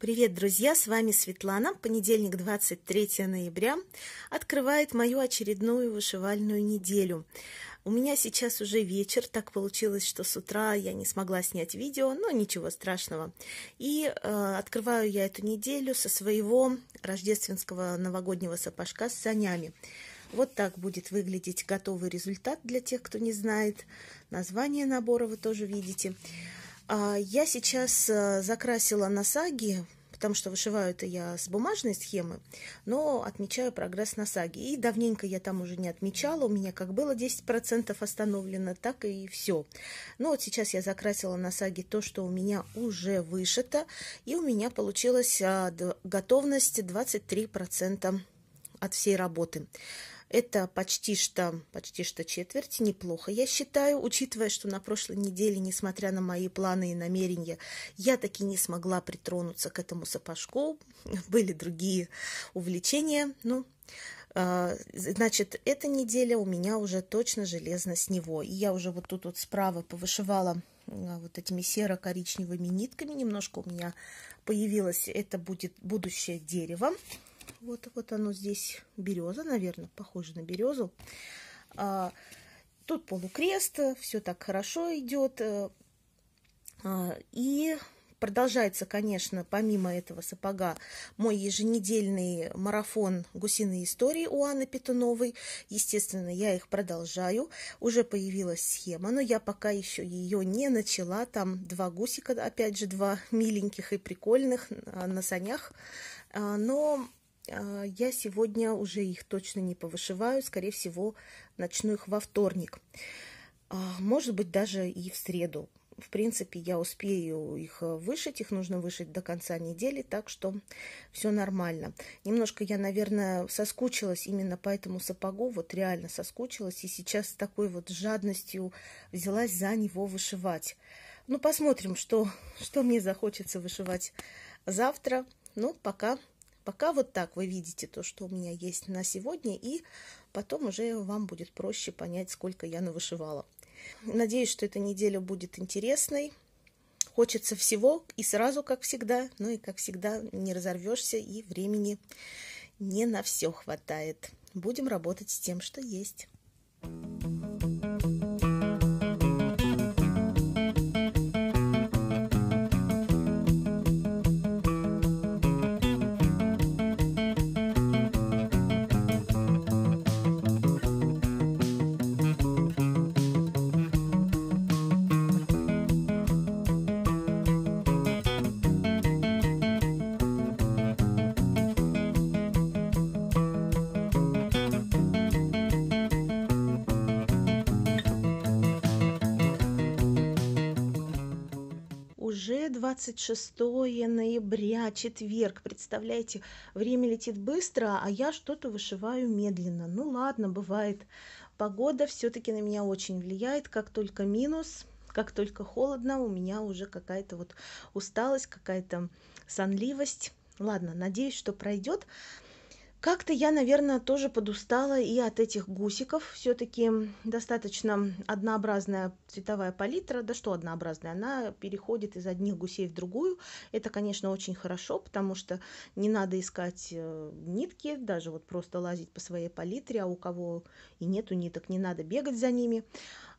Привет, друзья! С вами Светлана. Понедельник, 23 ноября, открывает мою очередную вышивальную неделю. У меня сейчас уже вечер, так получилось, что с утра я не смогла снять видео, но ничего страшного. И э, открываю я эту неделю со своего рождественского новогоднего сапожка с санями. Вот так будет выглядеть готовый результат для тех, кто не знает. Название набора вы тоже видите. Видите. А, я сейчас э, закрасила на саги, потому что вышиваю это я с бумажной схемы, но отмечаю прогресс на саге. И давненько я там уже не отмечала, у меня как было 10% остановлено, так и все. Но ну, вот сейчас я закрасила на саге то, что у меня уже вышито, и у меня получилась а, готовность 23% от всей работы. Это почти что, почти что четверть, неплохо, я считаю, учитывая, что на прошлой неделе, несмотря на мои планы и намерения, я таки не смогла притронуться к этому сапожку, были другие увлечения, ну, а, Значит, эта неделя у меня уже точно железно с него. И я уже вот тут вот справа повышивала а, вот этими серо-коричневыми нитками. Немножко у меня появилось, это будет будущее дерево. Вот, вот оно здесь береза, наверное, похоже на березу. А, тут полукрест, все так хорошо идет. Э, а, и продолжается, конечно, помимо этого сапога, мой еженедельный марафон «Гусиные истории» у Анны Петуновой. Естественно, я их продолжаю. Уже появилась схема, но я пока еще ее не начала. Там два гусика, опять же, два миленьких и прикольных а, на санях. А, но а, я сегодня уже их точно не повышиваю, скорее всего, начну их во вторник. А, может быть, даже и в среду. В принципе, я успею их вышить, их нужно вышить до конца недели, так что все нормально. Немножко я, наверное, соскучилась именно по этому сапогу, вот реально соскучилась, и сейчас с такой вот жадностью взялась за него вышивать. Ну, посмотрим, что, что мне захочется вышивать завтра, Ну пока Пока вот так вы видите то, что у меня есть на сегодня, и потом уже вам будет проще понять, сколько я навышивала. Надеюсь, что эта неделя будет интересной. Хочется всего и сразу, как всегда, ну и, как всегда, не разорвешься, и времени не на все хватает. Будем работать с тем, что есть. 26 ноября, четверг, представляете, время летит быстро, а я что-то вышиваю медленно. Ну ладно, бывает. Погода все-таки на меня очень влияет, как только минус, как только холодно, у меня уже какая-то вот усталость, какая-то сонливость. Ладно, надеюсь, что пройдет. Как-то я, наверное, тоже подустала и от этих гусиков. Все-таки достаточно однообразная цветовая палитра. Да что однообразная, она переходит из одних гусей в другую. Это, конечно, очень хорошо, потому что не надо искать э, нитки, даже вот просто лазить по своей палитре, а у кого и нету ниток, не надо бегать за ними.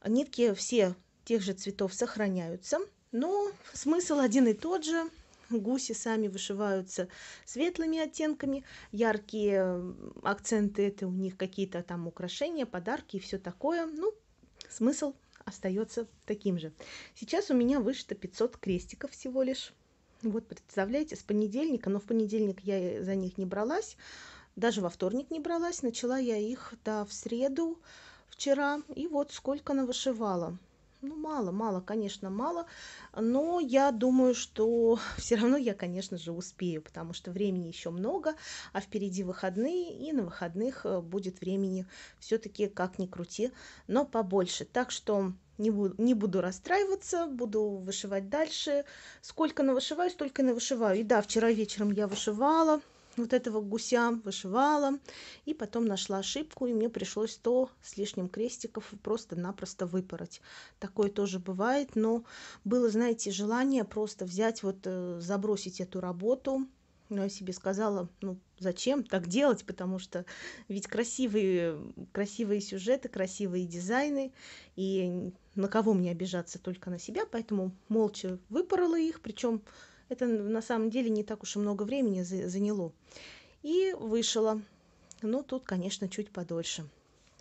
Нитки все тех же цветов сохраняются, но смысл один и тот же – гуси сами вышиваются светлыми оттенками, яркие акценты это у них какие-то там украшения, подарки и все такое. Ну, смысл остается таким же. Сейчас у меня вышито 500 крестиков всего лишь. Вот, представляете, с понедельника, но в понедельник я за них не бралась, даже во вторник не бралась, начала я их, да, в среду, вчера, и вот сколько навышивала. Ну, мало, мало, конечно, мало, но я думаю, что все равно я, конечно же, успею, потому что времени еще много, а впереди выходные, и на выходных э, будет времени все-таки, как ни крути, но побольше. Так что не буду, не буду расстраиваться, буду вышивать дальше. Сколько навышиваю, столько навышиваю. И да, вчера вечером я вышивала, вот этого гуся вышивала, и потом нашла ошибку, и мне пришлось то с лишним крестиков просто-напросто выпороть. Такое тоже бывает, но было, знаете, желание просто взять, вот э, забросить эту работу, но я себе сказала, ну, зачем так делать, потому что ведь красивые, красивые сюжеты, красивые дизайны, и на кого мне обижаться, только на себя, поэтому молча выпорола их, причем это на самом деле не так уж и много времени заняло. И вышила. Ну, тут, конечно, чуть подольше.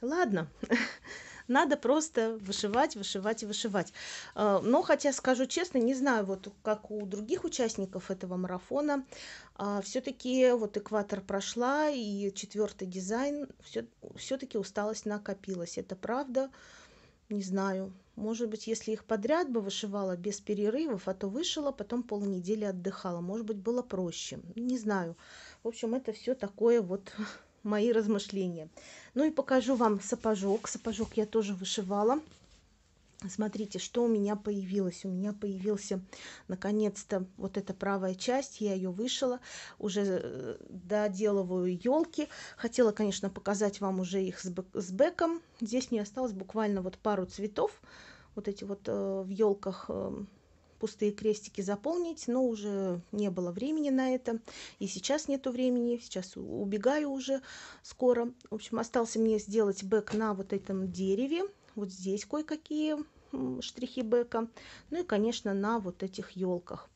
Ладно, надо просто вышивать, вышивать и вышивать. Э, но, хотя, скажу честно, не знаю, вот как у других участников этого марафона, а, все-таки вот экватор прошла, и четвертый дизайн все-таки усталость накопилась. Это правда, не знаю. Может быть, если их подряд бы вышивала без перерывов, а то вышила, потом полнедели отдыхала. Может быть, было проще. Не знаю. В общем, это все такое вот мои размышления. Ну и покажу вам сапожок. Сапожок я тоже вышивала. Смотрите, что у меня появилось. У меня появился, наконец-то, вот эта правая часть. Я ее вышила, уже э, доделываю елки. Хотела, конечно, показать вам уже их с бэком. Здесь мне осталось буквально вот пару цветов. Вот эти вот э, в елках э, пустые крестики заполнить, но уже не было времени на это. И сейчас нету времени, сейчас убегаю уже скоро. В общем, остался мне сделать бэк на вот этом дереве вот здесь кое-какие штрихи бека, ну и, конечно, на вот этих елках.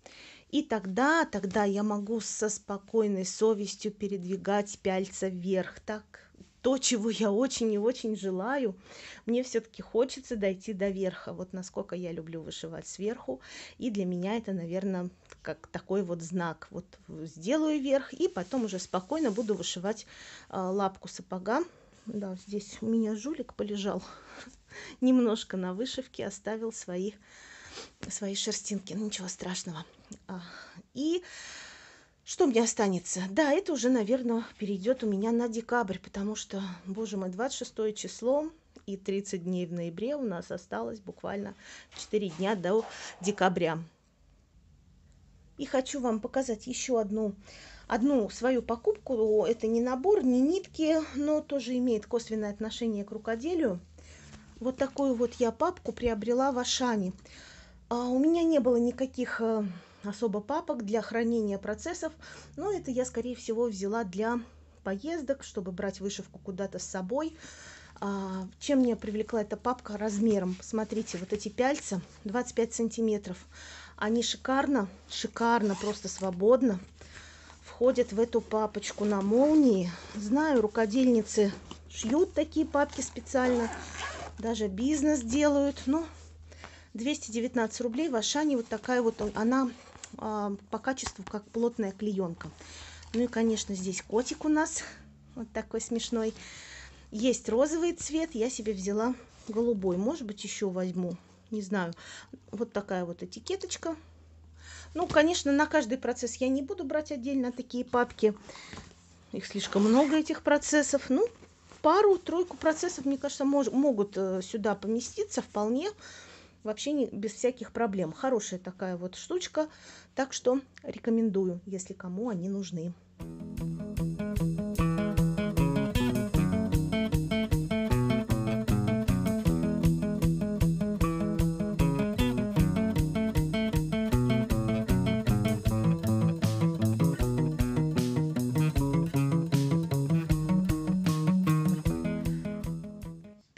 И тогда, тогда я могу со спокойной совестью передвигать пяльца вверх, так то, чего я очень и очень желаю. Мне все-таки хочется дойти до верха. Вот насколько я люблю вышивать сверху. И для меня это, наверное, как такой вот знак. Вот сделаю вверх и потом уже спокойно буду вышивать а, лапку сапога да, здесь у меня жулик полежал. Немножко на вышивке оставил свои, свои шерстинки. Ну, ничего страшного. А, и что мне останется? Да, это уже, наверное, перейдет у меня на декабрь, потому что, боже мой, 26 число и 30 дней в ноябре у нас осталось буквально 4 дня до декабря. И хочу вам показать еще одну одну свою покупку. Это не набор, не нитки, но тоже имеет косвенное отношение к рукоделию. Вот такую вот я папку приобрела в Ашане. А у меня не было никаких э, особо папок для хранения процессов, но это я, скорее всего, взяла для поездок, чтобы брать вышивку куда-то с собой. А, чем меня привлекла эта папка размером? Смотрите, вот эти пяльца 25 сантиметров. Они шикарно, шикарно, просто свободно входит в эту папочку на молнии. Знаю, рукодельницы шьют такие папки специально, даже бизнес делают, но 219 рублей в Ашане вот такая вот, она а, по качеству как плотная клеенка. Ну и, конечно, здесь котик у нас, вот такой смешной. Есть розовый цвет, я себе взяла голубой, может быть, еще возьму, не знаю. Вот такая вот этикеточка, ну, конечно, на каждый процесс я не буду брать отдельно такие папки. Их слишком много, этих процессов. Ну, пару-тройку процессов, мне кажется, мож, могут э, сюда поместиться вполне. Вообще не, без всяких проблем. Хорошая такая вот штучка. Так что рекомендую, если кому они нужны. Thank you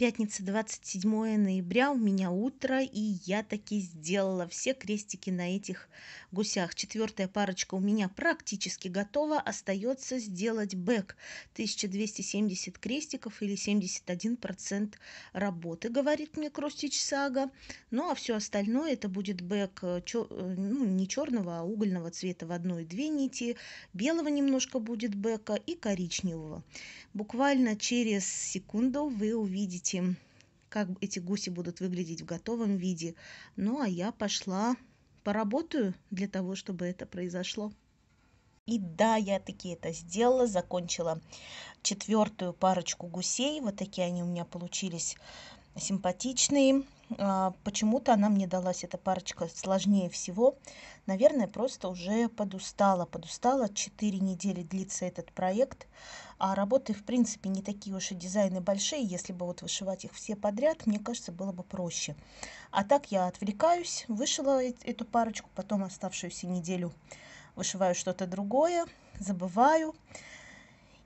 Пятница, 27 ноября, у меня утро, и я таки сделала все крестики на этих гусях. Четвертая парочка у меня практически готова, остается сделать бэк 1270 крестиков или 71% работы, говорит мне Крустич Сага. Ну а все остальное это будет бэк э, чер... Э, ну, не черного, а угольного цвета в одной и две нити, белого немножко будет бэка и коричневого. Буквально через секунду вы увидите эти, как эти гуси будут выглядеть в готовом виде. Ну а я пошла поработаю для того, чтобы это произошло. И да, я таки это сделала, закончила четвертую парочку гусей. Вот такие они у меня получились симпатичные, а, Почему-то она мне далась, эта парочка, сложнее всего. Наверное, просто уже подустала. Подустала, 4 недели длится этот проект. А работы, в принципе, не такие уж и дизайны большие. Если бы вот вышивать их все подряд, мне кажется, было бы проще. А так я отвлекаюсь, вышила эту парочку, потом оставшуюся неделю вышиваю что-то другое, забываю.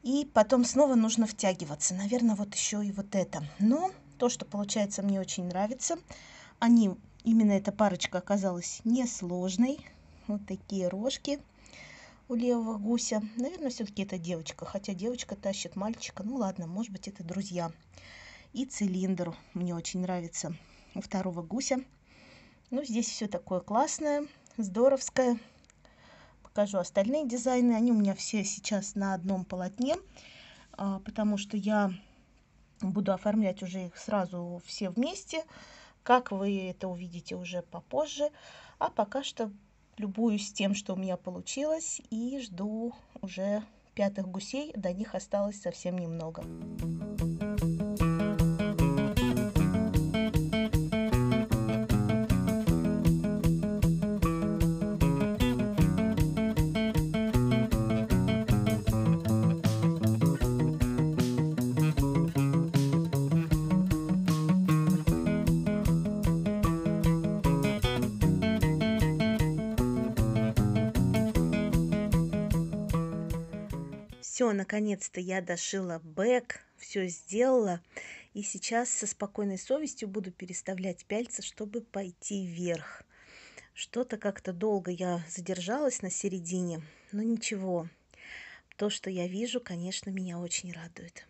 И потом снова нужно втягиваться. Наверное, вот еще и вот это. Но то, что получается, мне очень нравится. Они, именно эта парочка оказалась несложной. Вот такие рожки у левого гуся. Наверное, все-таки это девочка. Хотя девочка тащит мальчика. Ну ладно, может быть, это друзья. И цилиндр мне очень нравится у второго гуся. Ну, здесь все такое классное, здоровское. Покажу остальные дизайны. Они у меня все сейчас на одном полотне, а, потому что я буду оформлять уже их сразу все вместе. Как вы это увидите уже попозже. А пока что любуюсь тем, что у меня получилось, и жду уже пятых гусей. До них осталось совсем немного. Thank все, наконец-то я дошила бэк, все сделала. И сейчас со спокойной совестью буду переставлять пяльца, чтобы пойти вверх. Что-то как-то долго я задержалась на середине, но ничего. То, что я вижу, конечно, меня очень радует.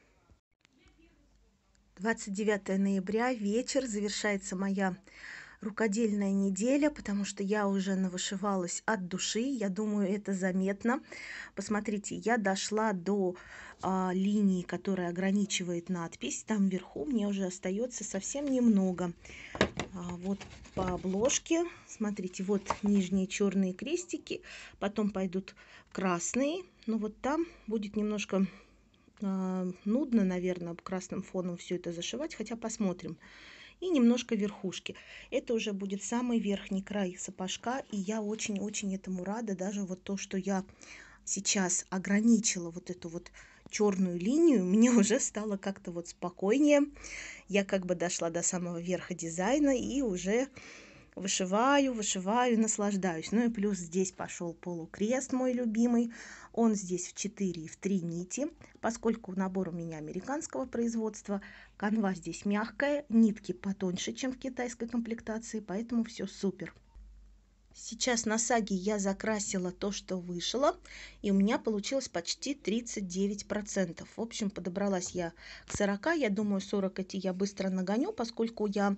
29 ноября вечер завершается моя рукодельная неделя, потому что я уже навышивалась от души. Я думаю, это заметно. Посмотрите, я дошла до а, линии, которая ограничивает надпись. Там вверху мне уже остается совсем немного. А, вот по обложке. Смотрите, вот нижние черные крестики. Потом пойдут красные. Но ну, вот там будет немножко а, нудно, наверное, красным фоном все это зашивать, хотя посмотрим и немножко верхушки. Это уже будет самый верхний край сапожка, и я очень-очень этому рада. Даже вот то, что я сейчас ограничила вот эту вот черную линию, мне уже стало как-то вот спокойнее. Я как бы дошла до самого верха дизайна и уже вышиваю, вышиваю, наслаждаюсь. Ну и плюс здесь пошел полукрест мой любимый. Он здесь в 4 и в 3 нити, поскольку набор у меня американского производства. Канва здесь мягкая, нитки потоньше, чем в китайской комплектации, поэтому все супер. Сейчас на саге я закрасила то, что вышило, и у меня получилось почти 39%. В общем, подобралась я к 40, я думаю, 40 эти я быстро нагоню, поскольку я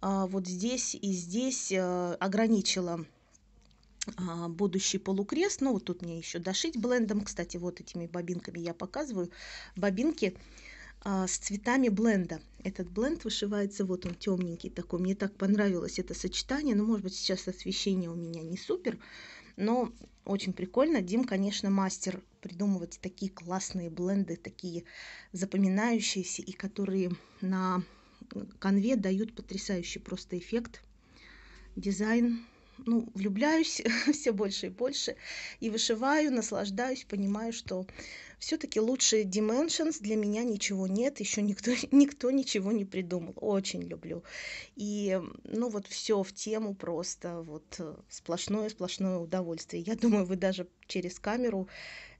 а, вот здесь и здесь э, а, ограничила будущий полукрест. Ну, вот тут мне еще дошить блендом, кстати, вот этими бобинками я показываю. Бобинки... А, с цветами бленда. Этот бленд вышивается, вот он темненький такой. Мне так понравилось это сочетание. Ну, может быть, сейчас освещение у меня не супер, но очень прикольно. Дим, конечно, мастер придумывать такие классные бленды, такие запоминающиеся и которые на конве дают потрясающий просто эффект. Дизайн ну, влюбляюсь все больше и больше, и вышиваю, наслаждаюсь, понимаю, что все-таки лучшие Dimensions для меня ничего нет, еще никто, никто ничего не придумал. Очень люблю. И, ну, вот все в тему просто, вот сплошное-сплошное э, удовольствие. Я думаю, вы даже через камеру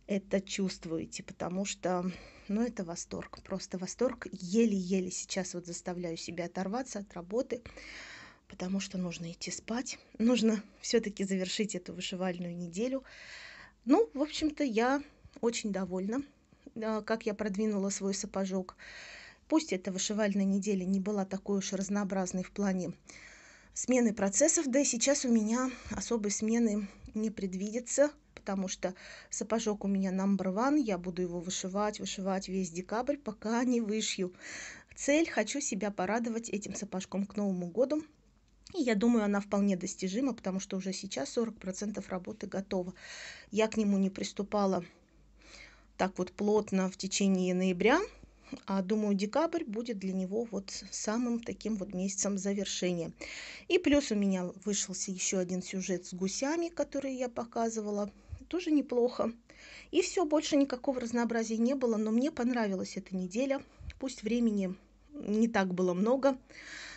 это чувствуете, потому что, ну, это восторг, просто восторг. Еле-еле сейчас вот заставляю себя оторваться от работы, потому что нужно идти спать, нужно все-таки завершить эту вышивальную неделю. Ну, в общем-то, я очень довольна, а, как я продвинула свой сапожок. Пусть эта вышивальная неделя не была такой уж разнообразной в плане смены процессов, да и сейчас у меня особой смены не предвидится, потому что сапожок у меня number one, я буду его вышивать, вышивать весь декабрь, пока не вышью. Цель – хочу себя порадовать этим сапожком к Новому году, и я думаю, она вполне достижима, потому что уже сейчас 40% работы готово. Я к нему не приступала так вот плотно в течение ноября, а думаю, декабрь будет для него вот самым таким вот месяцем завершения. И плюс у меня вышелся еще один сюжет с гусями, который я показывала. Тоже неплохо. И все, больше никакого разнообразия не было, но мне понравилась эта неделя. Пусть времени не так было много,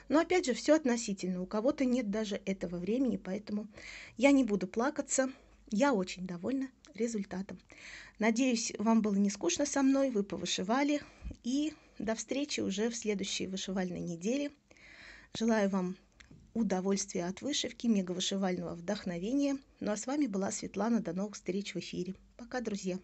но опять же, все относительно. У кого-то нет даже этого времени, поэтому я не буду плакаться. Я очень довольна результатом. Надеюсь, вам было не скучно со мной, вы повышивали. И до встречи уже в следующей вышивальной неделе. Желаю вам удовольствия от вышивки, мега-вышивального вдохновения. Ну а с вами была Светлана. До новых встреч в эфире. Пока, друзья!